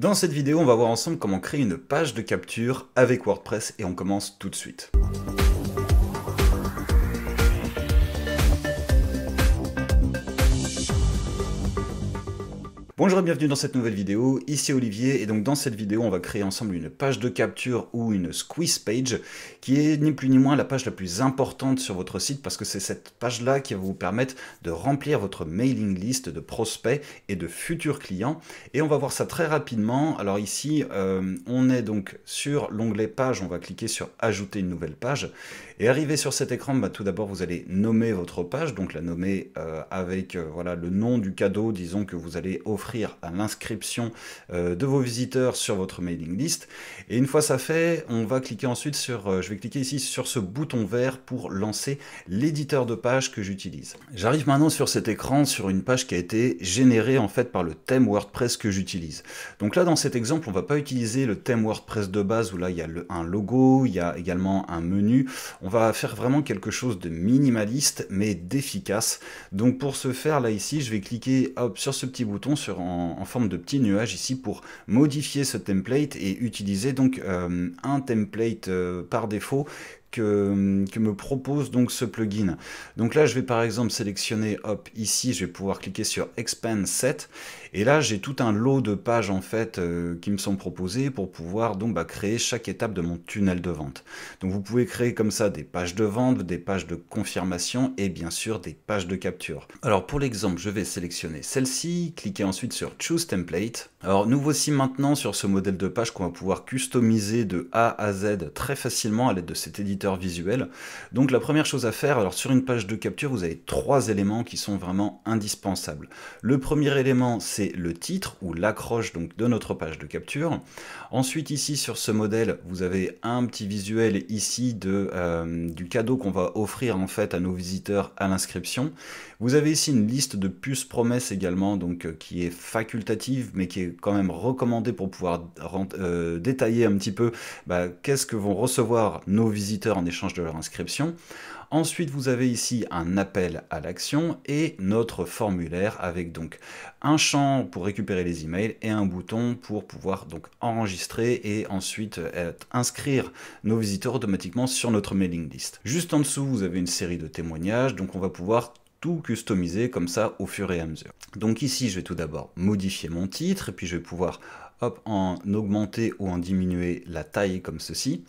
Dans cette vidéo, on va voir ensemble comment créer une page de capture avec WordPress et on commence tout de suite. Bonjour et bienvenue dans cette nouvelle vidéo, ici Olivier, et donc dans cette vidéo on va créer ensemble une page de capture ou une squeeze page, qui est ni plus ni moins la page la plus importante sur votre site, parce que c'est cette page là qui va vous permettre de remplir votre mailing list de prospects et de futurs clients, et on va voir ça très rapidement, alors ici euh, on est donc sur l'onglet page, on va cliquer sur ajouter une nouvelle page, et arrivé sur cet écran, bah, tout d'abord vous allez nommer votre page, donc la nommer euh, avec euh, voilà, le nom du cadeau, disons que vous allez offrir à l'inscription euh, de vos visiteurs sur votre mailing list. Et une fois ça fait, on va cliquer ensuite sur, euh, je vais cliquer ici sur ce bouton vert pour lancer l'éditeur de page que j'utilise. J'arrive maintenant sur cet écran sur une page qui a été générée en fait par le thème WordPress que j'utilise. Donc là dans cet exemple, on va pas utiliser le thème WordPress de base où là il y a le, un logo, il y a également un menu. On va faire vraiment quelque chose de minimaliste mais d'efficace. Donc pour ce faire là ici, je vais cliquer hop, sur ce petit bouton sur en, forme de petit nuage ici pour modifier ce template et utiliser donc euh, un template euh, par défaut que, me propose donc ce plugin. Donc là, je vais par exemple sélectionner, hop, ici, je vais pouvoir cliquer sur Expand Set, et là, j'ai tout un lot de pages en fait euh, qui me sont proposées pour pouvoir donc bah, créer chaque étape de mon tunnel de vente. Donc vous pouvez créer comme ça des pages de vente, des pages de confirmation et bien sûr des pages de capture. Alors pour l'exemple, je vais sélectionner celle-ci, cliquer ensuite sur Choose Template. Alors nous voici maintenant sur ce modèle de page qu'on va pouvoir customiser de A à Z très facilement à l'aide de cet éditeur visuels visuel. Donc la première chose à faire, alors sur une page de capture, vous avez trois éléments qui sont vraiment indispensables. Le premier élément, c'est le titre ou l'accroche donc de notre page de capture. Ensuite ici sur ce modèle, vous avez un petit visuel ici de, euh, du cadeau qu'on va offrir en fait à nos visiteurs à l'inscription. Vous avez ici une liste de puces promesses également, donc euh, qui est facultative, mais qui est quand même recommandée pour pouvoir euh, détailler un petit peu bah, qu'est-ce que vont recevoir nos visiteurs en échange de leur inscription. Ensuite, vous avez ici un appel à l'action et notre formulaire avec donc un champ pour récupérer les emails et un bouton pour pouvoir donc enregistrer et ensuite euh, inscrire nos visiteurs automatiquement sur notre mailing list. Juste en dessous, vous avez une série de témoignages, donc on va pouvoir tout customiser comme ça au fur et à mesure. Donc ici, je vais tout d'abord modifier mon titre, et puis je vais pouvoir en augmenter ou en diminuer la taille comme ceci.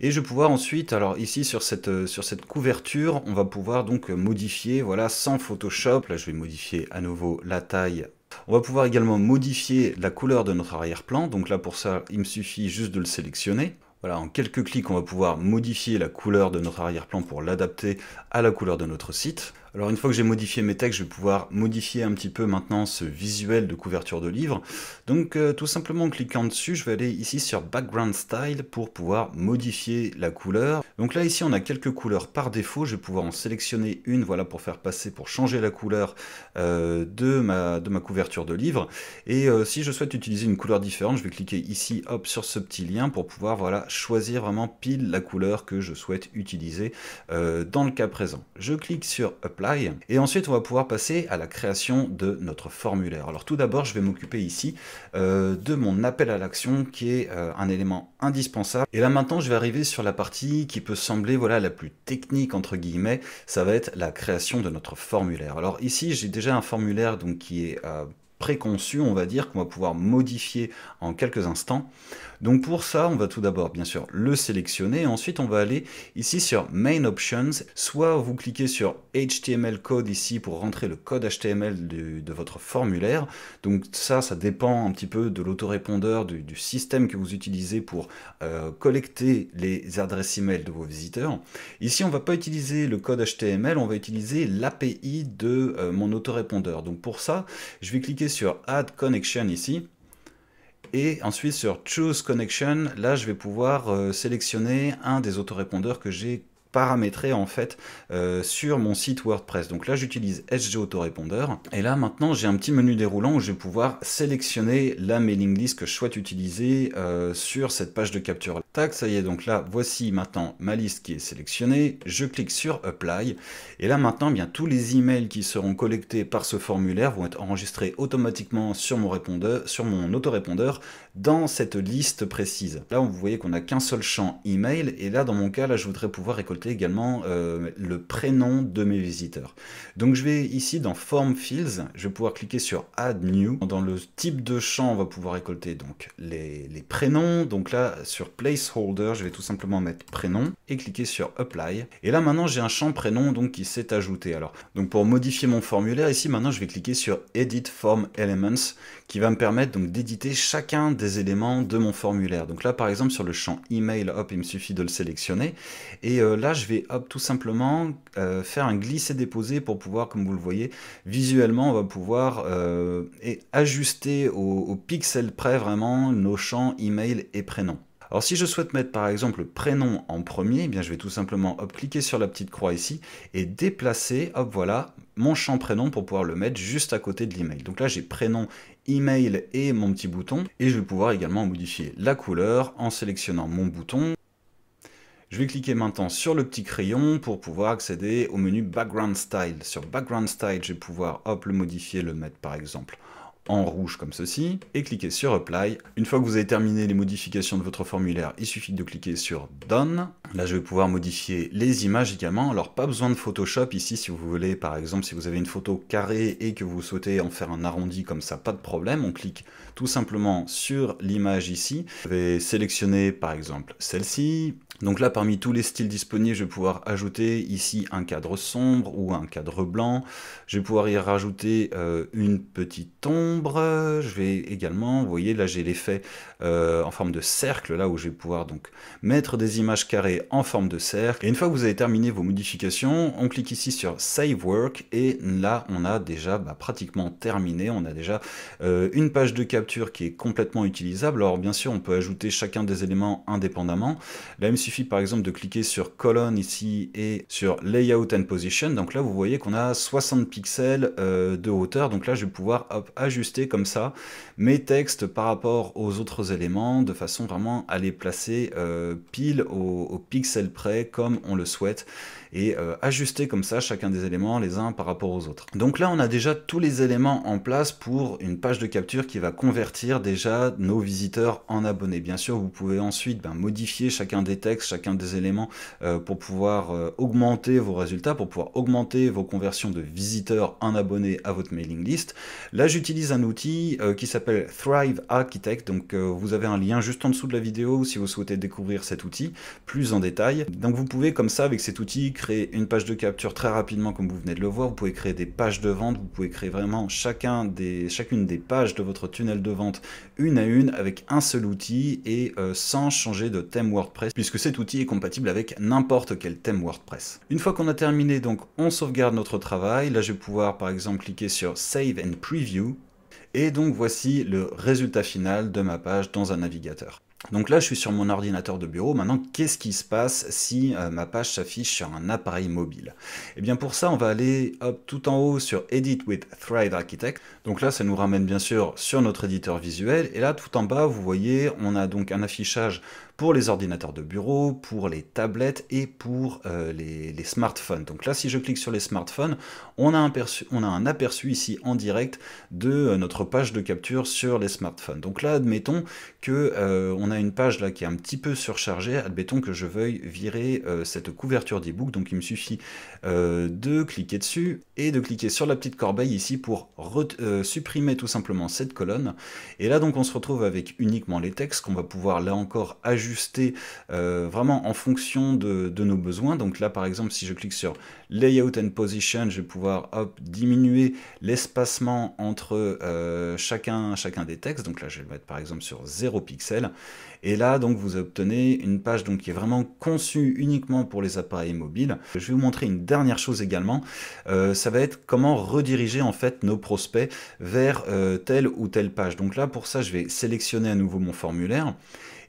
Et je vais pouvoir ensuite, alors ici sur cette, euh, sur cette couverture, on va pouvoir donc modifier, voilà, sans Photoshop, là je vais modifier à nouveau la taille on va pouvoir également modifier la couleur de notre arrière-plan. Donc là, pour ça, il me suffit juste de le sélectionner. Voilà, en quelques clics, on va pouvoir modifier la couleur de notre arrière-plan pour l'adapter à la couleur de notre site. Alors une fois que j'ai modifié mes textes, je vais pouvoir modifier un petit peu maintenant ce visuel de couverture de livre. Donc euh, tout simplement en cliquant dessus, je vais aller ici sur Background Style pour pouvoir modifier la couleur. Donc là ici on a quelques couleurs par défaut, je vais pouvoir en sélectionner une voilà pour faire passer, pour changer la couleur euh, de, ma, de ma couverture de livre. Et euh, si je souhaite utiliser une couleur différente, je vais cliquer ici hop sur ce petit lien pour pouvoir voilà choisir vraiment pile la couleur que je souhaite utiliser dans le cas présent. Je clique sur Apply et ensuite, on va pouvoir passer à la création de notre formulaire. Alors tout d'abord, je vais m'occuper ici euh, de mon appel à l'action qui est euh, un élément indispensable. Et là maintenant, je vais arriver sur la partie qui peut sembler voilà la plus technique entre guillemets. Ça va être la création de notre formulaire. Alors ici, j'ai déjà un formulaire donc qui est euh, préconçu, on va dire, qu'on va pouvoir modifier en quelques instants. Donc pour ça, on va tout d'abord, bien sûr, le sélectionner. Ensuite, on va aller ici sur Main Options. Soit vous cliquez sur HTML Code ici pour rentrer le code HTML de, votre formulaire. Donc ça, ça dépend un petit peu de l'autorépondeur, du, système que vous utilisez pour euh, collecter les adresses email de vos visiteurs. Ici, on va pas utiliser le code HTML, on va utiliser l'API de euh, mon autorépondeur. Donc pour ça, je vais cliquer sur Add Connection ici. Et ensuite sur Choose Connection, là je vais pouvoir euh, sélectionner un des autorépondeurs que j'ai paramétrer en fait euh, sur mon site WordPress. Donc là j'utilise SG Autorépondeur et là maintenant j'ai un petit menu déroulant où je vais pouvoir sélectionner la mailing list que je souhaite utiliser euh, sur cette page de capture. Tac, ça y est donc là voici maintenant ma liste qui est sélectionnée, je clique sur Apply et là maintenant eh bien tous les emails qui seront collectés par ce formulaire vont être enregistrés automatiquement sur mon répondeur, sur mon autorépondeur dans cette liste précise. Là, vous voyez qu'on n'a qu'un seul champ email, et là, dans mon cas, là, je voudrais pouvoir récolter également euh, le prénom de mes visiteurs. Donc, je vais ici dans Form Fields, je vais pouvoir cliquer sur Add New. Dans le type de champ, on va pouvoir récolter donc les, prénoms. Donc là, sur Placeholder, je vais tout simplement mettre prénom et cliquer sur Apply. Et là, maintenant, j'ai un champ prénom donc qui s'est ajouté. Alors, donc pour modifier mon formulaire ici, maintenant, je vais cliquer sur Edit Form Elements, qui va me permettre donc d'éditer chacun des éléments de mon formulaire. Donc là, par exemple, sur le champ email, hop, il me suffit de le sélectionner. Et euh, là, je vais, hop, tout simplement euh, faire un glisser-déposer pour pouvoir, comme vous le voyez, visuellement, on va pouvoir euh, et ajuster au, pixel près vraiment nos champs email et prénom. Alors si je souhaite mettre par exemple prénom en premier, eh bien je vais tout simplement hop, cliquer sur la petite croix ici et déplacer, hop voilà, mon champ prénom pour pouvoir le mettre juste à côté de l'email. Donc là, j'ai prénom, email et mon petit bouton. Et je vais pouvoir également modifier la couleur en sélectionnant mon bouton. Je vais cliquer maintenant sur le petit crayon pour pouvoir accéder au menu Background Style. Sur Background Style, je vais pouvoir hop, le modifier, le mettre par exemple en rouge comme ceci, et cliquez sur Apply. Une fois que vous avez terminé les modifications de votre formulaire, il suffit de cliquer sur Done. Là, je vais pouvoir modifier les images également. Alors, pas besoin de Photoshop ici si vous voulez, par exemple, si vous avez une photo carrée et que vous souhaitez en faire un arrondi comme ça, pas de problème. On clique tout simplement sur l'image ici. Je vais sélectionner par exemple celle-ci. Donc là, parmi tous les styles disponibles, je vais pouvoir ajouter ici un cadre sombre ou un cadre blanc. Je vais pouvoir y rajouter euh, une petite ombre. Je vais également, vous voyez, là j'ai l'effet euh, en forme de cercle, là où je vais pouvoir donc mettre des images carrées en forme de cercle. Et une fois que vous avez terminé vos modifications, on clique ici sur Save Work et là on a déjà bah, pratiquement terminé. On a déjà euh, une page de cap qui est complètement utilisable. Alors bien sûr, on peut ajouter chacun des éléments indépendamment. Là, il me suffit par exemple de cliquer sur colonne ici et sur layout and position. Donc là, vous voyez qu'on a 60 pixels euh, de hauteur. Donc là, je vais pouvoir ajuster comme ça mes textes par rapport aux autres éléments de façon vraiment à les placer euh, pile au, pixel près comme on le souhaite et euh, ajuster comme ça chacun des éléments les uns par rapport aux autres. Donc là, on a déjà tous les éléments en place pour une page de capture qui va convertir convertir déjà nos visiteurs en abonnés. Bien sûr, vous pouvez ensuite ben, modifier chacun des textes, chacun des éléments euh, pour pouvoir euh, augmenter vos résultats, pour pouvoir augmenter vos conversions de visiteurs en abonnés à votre mailing list. Là, j'utilise un outil euh, qui s'appelle Thrive Architect. Donc, vous avez un lien juste en dessous de la vidéo si vous souhaitez découvrir cet outil plus en détail. Donc, vous pouvez comme ça, avec cet outil, créer une page de capture très rapidement comme vous venez de le voir. Vous pouvez créer des pages de vente, vous pouvez créer vraiment chacun des, chacune des pages de votre tunnel de de vente une à une avec un seul outil et euh, sans changer de thème WordPress puisque cet outil est compatible avec n'importe quel thème WordPress. Une fois qu'on a terminé donc on sauvegarde notre travail, là je vais pouvoir par exemple cliquer sur Save and Preview et donc voici le résultat final de ma page dans un navigateur. Donc là, je suis sur mon ordinateur de bureau. Maintenant, qu'est-ce qui se passe si euh, ma page s'affiche sur un appareil mobile Et eh bien pour ça, on va aller tout en haut sur Edit with Thrive Architect. Donc là, ça nous ramène bien sûr sur notre éditeur visuel. Et là, tout en bas, vous voyez, on a donc un affichage pour les ordinateurs de bureau, pour les tablettes et pour euh, les, smartphones. Donc là, si je clique sur les smartphones, on a un, aperçu ici en direct de euh, notre page de capture sur les smartphones. Donc là, admettons que euh, on a une page là qui est un petit peu surchargée. Admettons que je veuille virer cette couverture d'ebook. Donc il me suffit de cliquer dessus et de cliquer sur la petite corbeille ici pour supprimer tout simplement cette colonne. Et là, donc, on se retrouve avec uniquement les textes qu'on va pouvoir là encore ajouter euh, vraiment en fonction de, nos besoins. Donc là, par exemple, si je clique sur Layout and Position, je vais pouvoir diminuer l'espacement entre euh, chacun, chacun des textes. Donc là, je vais le mettre par exemple sur 0 pixels. Et là, donc, vous obtenez une page donc, qui est vraiment conçue uniquement pour les appareils mobiles. Je vais vous montrer une dernière chose également. Euh, ça va être comment rediriger en fait nos prospects vers telle ou telle page. Donc là, pour ça, je vais sélectionner à nouveau mon formulaire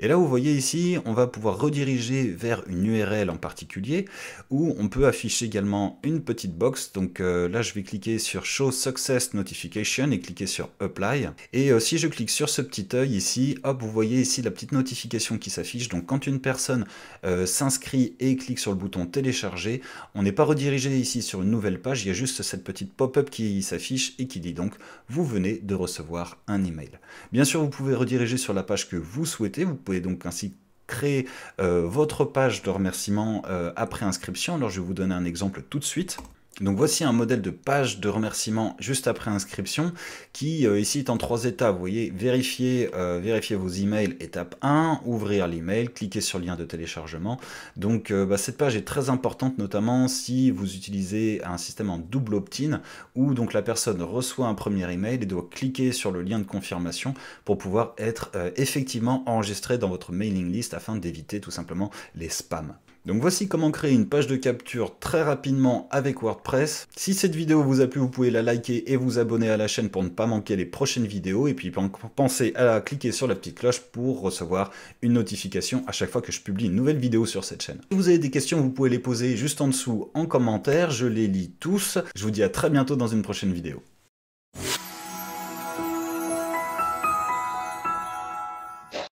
et là, vous voyez ici, on va pouvoir rediriger vers une URL en particulier, où on peut afficher également une petite box. Donc euh, là, je vais cliquer sur Show Success Notification et cliquer sur Apply. Et euh, si je clique sur ce petit œil ici, hop, vous voyez ici la petite notification qui s'affiche. Donc quand une personne euh, s'inscrit et clique sur le bouton télécharger, on n'est pas redirigé ici sur une nouvelle page, il y a juste cette petite pop-up qui s'affiche et qui dit donc vous venez de recevoir un email. Bien sûr, vous pouvez rediriger sur la page que vous souhaitez, vous pouvez donc ainsi créer euh, votre page de remerciement euh, après inscription. Alors je vais vous donner un exemple tout de suite. Donc voici un modèle de page de remerciement juste après inscription qui euh, ici est en trois étapes. Vous voyez, vérifier, euh, vérifier vos emails, étape 1, ouvrir l'email, cliquer sur le lien de téléchargement. Donc euh, bah, cette page est très importante notamment si vous utilisez un système en double opt-in où donc la personne reçoit un premier email et doit cliquer sur le lien de confirmation pour pouvoir être effectivement enregistré dans votre mailing list afin d'éviter tout simplement les spams. Donc voici comment créer une page de capture très rapidement avec WordPress. Si cette vidéo vous a plu, vous pouvez la liker et vous abonner à la chaîne pour ne pas manquer les prochaines vidéos. Et puis pensez à cliquer sur la petite cloche pour recevoir une notification à chaque fois que je publie une nouvelle vidéo sur cette chaîne. Si vous avez des questions, vous pouvez les poser juste en dessous en commentaire. Je les lis tous. Je vous dis à très bientôt dans une prochaine vidéo.